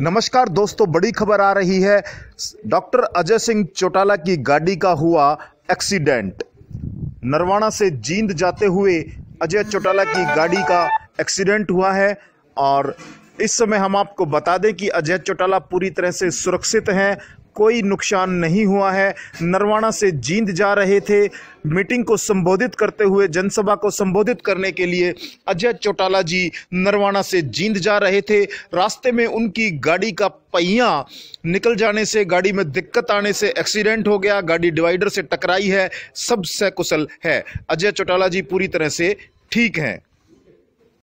नमस्कार दोस्तों बड़ी खबर आ रही है डॉक्टर अजय सिंह चौटाला की गाड़ी का हुआ एक्सीडेंट नरवाणा से जींद जाते हुए अजय चौटाला की गाड़ी का एक्सीडेंट हुआ है और इस समय हम आपको बता दें कि अजय चौटाला पूरी तरह से सुरक्षित हैं कोई नुकसान नहीं हुआ है नरवाणा से जींद जा रहे थे मीटिंग को संबोधित करते हुए जनसभा को संबोधित करने के लिए अजय चौटाला जी नरवाणा से जींद जा रहे थे रास्ते में उनकी गाड़ी का पहिया निकल जाने से गाड़ी में दिक्कत आने से एक्सीडेंट हो गया गाड़ी डिवाइडर से टकराई है सब सकुशल है अजय चौटाला जी पूरी तरह से ठीक हैं